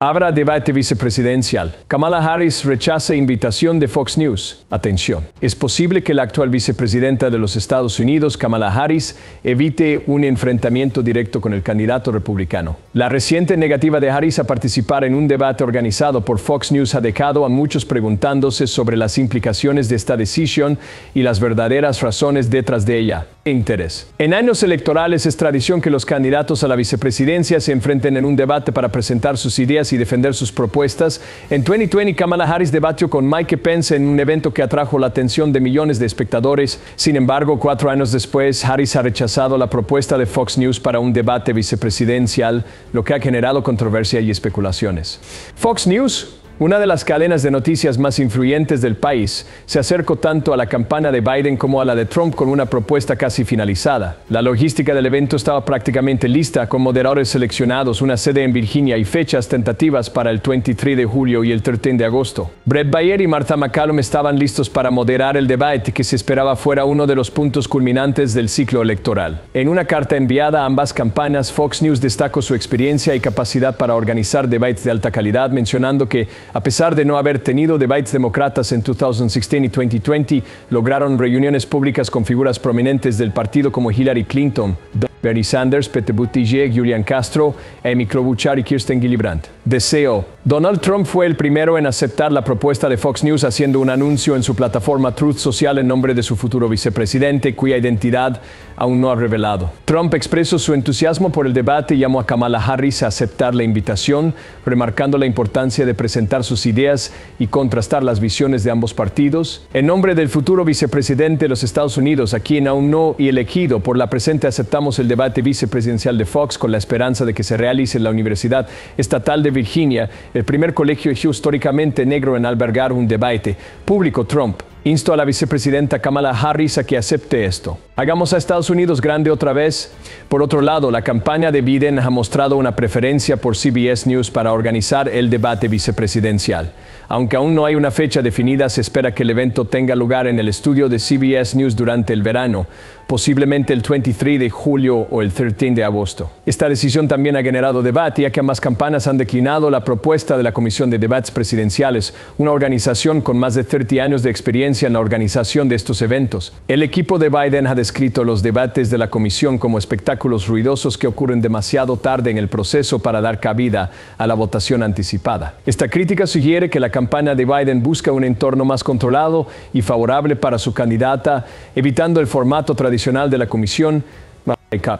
Habrá debate vicepresidencial. Kamala Harris rechaza invitación de Fox News. Atención. Es posible que la actual vicepresidenta de los Estados Unidos, Kamala Harris, evite un enfrentamiento directo con el candidato republicano. La reciente negativa de Harris a participar en un debate organizado por Fox News ha dejado a muchos preguntándose sobre las implicaciones de esta decisión y las verdaderas razones detrás de ella. Interés. En años electorales es tradición que los candidatos a la vicepresidencia se enfrenten en un debate para presentar sus ideas y defender sus propuestas. En 2020, Kamala Harris debatió con Mike Pence en un evento que atrajo la atención de millones de espectadores. Sin embargo, cuatro años después, Harris ha rechazado la propuesta de Fox News para un debate vicepresidencial, lo que ha generado controversia y especulaciones. Fox News una de las cadenas de noticias más influyentes del país se acercó tanto a la campana de Biden como a la de Trump con una propuesta casi finalizada. La logística del evento estaba prácticamente lista, con moderadores seleccionados, una sede en Virginia y fechas tentativas para el 23 de julio y el 13 de agosto. Brett Bayer y Martha McCallum estaban listos para moderar el debate que se esperaba fuera uno de los puntos culminantes del ciclo electoral. En una carta enviada a ambas campanas, Fox News destacó su experiencia y capacidad para organizar debates de alta calidad, mencionando que a pesar de no haber tenido debates demócratas en 2016 y 2020, lograron reuniones públicas con figuras prominentes del partido como Hillary Clinton, Bernie Sanders, Pete Buttigieg, Julian Castro, Amy Klobuchar y Kirsten Gillibrand. Deseo Donald Trump fue el primero en aceptar la propuesta de Fox News haciendo un anuncio en su plataforma Truth Social en nombre de su futuro vicepresidente, cuya identidad aún no ha revelado. Trump expresó su entusiasmo por el debate y llamó a Kamala Harris a aceptar la invitación, remarcando la importancia de presentar sus ideas y contrastar las visiones de ambos partidos. En nombre del futuro vicepresidente de los Estados Unidos, a quien aún no y elegido por la presente, aceptamos el debate vicepresidencial de Fox con la esperanza de que se realice en la Universidad Estatal de Virginia el primer colegio históricamente negro en albergar un debate público Trump Insto a la vicepresidenta Kamala Harris a que acepte esto. Hagamos a Estados Unidos grande otra vez. Por otro lado, la campaña de Biden ha mostrado una preferencia por CBS News para organizar el debate vicepresidencial. Aunque aún no hay una fecha definida, se espera que el evento tenga lugar en el estudio de CBS News durante el verano posiblemente el 23 de julio o el 13 de agosto. Esta decisión también ha generado debate, ya que ambas campanas han declinado la propuesta de la Comisión de Debates Presidenciales, una organización con más de 30 años de experiencia en la organización de estos eventos. El equipo de Biden ha descrito los debates de la comisión como espectáculos ruidosos que ocurren demasiado tarde en el proceso para dar cabida a la votación anticipada. Esta crítica sugiere que la campaña de Biden busca un entorno más controlado y favorable para su candidata, evitando el formato tradicional Nacional de la Comisión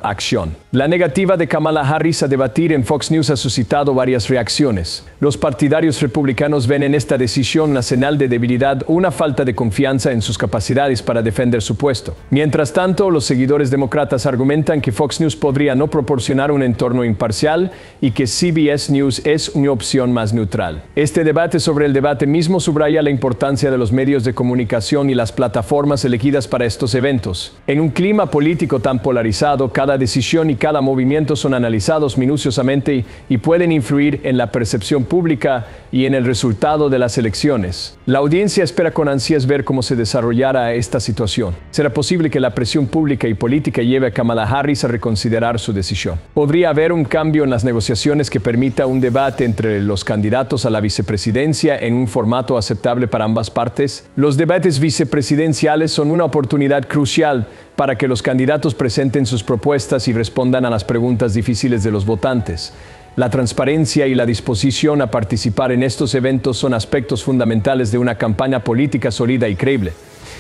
Acción. La negativa de Kamala Harris a debatir en Fox News ha suscitado varias reacciones. Los partidarios republicanos ven en esta decisión una señal de debilidad, una falta de confianza en sus capacidades para defender su puesto. Mientras tanto, los seguidores demócratas argumentan que Fox News podría no proporcionar un entorno imparcial y que CBS News es una opción más neutral. Este debate sobre el debate mismo subraya la importancia de los medios de comunicación y las plataformas elegidas para estos eventos. En un clima político tan polarizado, cada decisión y cada movimiento son analizados minuciosamente y pueden influir en la percepción pública y en el resultado de las elecciones. La audiencia espera con ansias ver cómo se desarrollará esta situación. ¿Será posible que la presión pública y política lleve a Kamala Harris a reconsiderar su decisión? ¿Podría haber un cambio en las negociaciones que permita un debate entre los candidatos a la vicepresidencia en un formato aceptable para ambas partes? Los debates vicepresidenciales son una oportunidad crucial para que los candidatos presenten sus propuestas y respondan a las preguntas difíciles de los votantes. La transparencia y la disposición a participar en estos eventos son aspectos fundamentales de una campaña política sólida y creíble.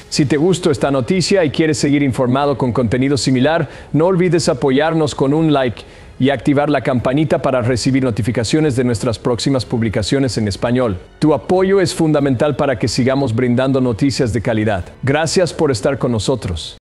Si te gustó esta noticia y quieres seguir informado con contenido similar, no olvides apoyarnos con un like y activar la campanita para recibir notificaciones de nuestras próximas publicaciones en español. Tu apoyo es fundamental para que sigamos brindando noticias de calidad. Gracias por estar con nosotros.